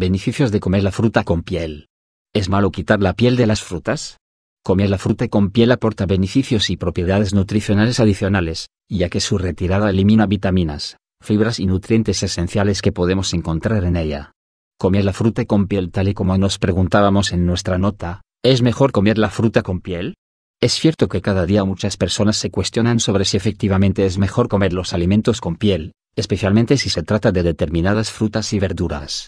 Beneficios de comer la fruta con piel. ¿Es malo quitar la piel de las frutas? Comer la fruta con piel aporta beneficios y propiedades nutricionales adicionales, ya que su retirada elimina vitaminas, fibras y nutrientes esenciales que podemos encontrar en ella. Comer la fruta con piel tal y como nos preguntábamos en nuestra nota, ¿es mejor comer la fruta con piel? Es cierto que cada día muchas personas se cuestionan sobre si efectivamente es mejor comer los alimentos con piel, especialmente si se trata de determinadas frutas y verduras.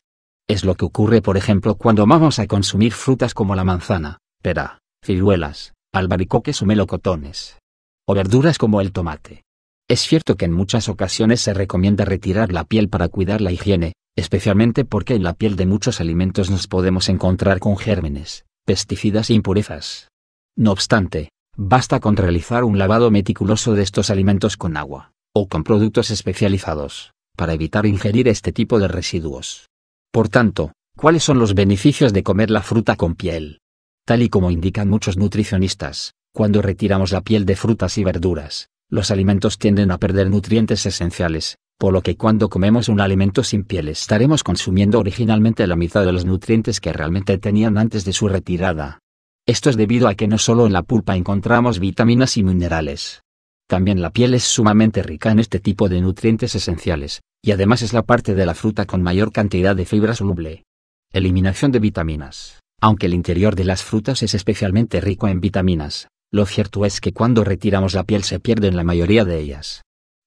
Es lo que ocurre por ejemplo cuando vamos a consumir frutas como la manzana, pera, ciruelas, albaricoques o melocotones. O verduras como el tomate. Es cierto que en muchas ocasiones se recomienda retirar la piel para cuidar la higiene, especialmente porque en la piel de muchos alimentos nos podemos encontrar con gérmenes, pesticidas e impurezas. No obstante, basta con realizar un lavado meticuloso de estos alimentos con agua, o con productos especializados, para evitar ingerir este tipo de residuos. Por tanto, ¿cuáles son los beneficios de comer la fruta con piel? Tal y como indican muchos nutricionistas, cuando retiramos la piel de frutas y verduras, los alimentos tienden a perder nutrientes esenciales, por lo que cuando comemos un alimento sin piel estaremos consumiendo originalmente la mitad de los nutrientes que realmente tenían antes de su retirada. Esto es debido a que no solo en la pulpa encontramos vitaminas y minerales, también la piel es sumamente rica en este tipo de nutrientes esenciales, y además es la parte de la fruta con mayor cantidad de fibra soluble. Eliminación de vitaminas. Aunque el interior de las frutas es especialmente rico en vitaminas, lo cierto es que cuando retiramos la piel se pierden la mayoría de ellas.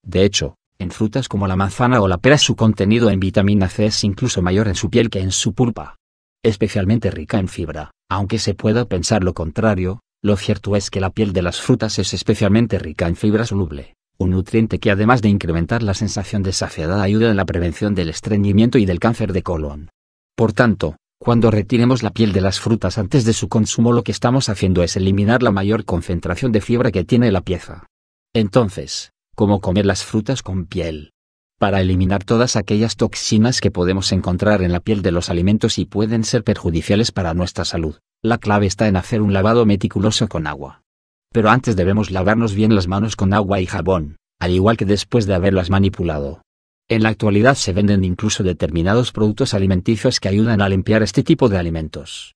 De hecho, en frutas como la manzana o la pera su contenido en vitamina C es incluso mayor en su piel que en su pulpa. Especialmente rica en fibra, aunque se pueda pensar lo contrario, lo cierto es que la piel de las frutas es especialmente rica en fibra soluble, un nutriente que además de incrementar la sensación de saciedad ayuda en la prevención del estreñimiento y del cáncer de colon. Por tanto, cuando retiremos la piel de las frutas antes de su consumo lo que estamos haciendo es eliminar la mayor concentración de fibra que tiene la pieza. Entonces, ¿cómo comer las frutas con piel? Para eliminar todas aquellas toxinas que podemos encontrar en la piel de los alimentos y pueden ser perjudiciales para nuestra salud, la clave está en hacer un lavado meticuloso con agua. Pero antes debemos lavarnos bien las manos con agua y jabón, al igual que después de haberlas manipulado. En la actualidad se venden incluso determinados productos alimenticios que ayudan a limpiar este tipo de alimentos.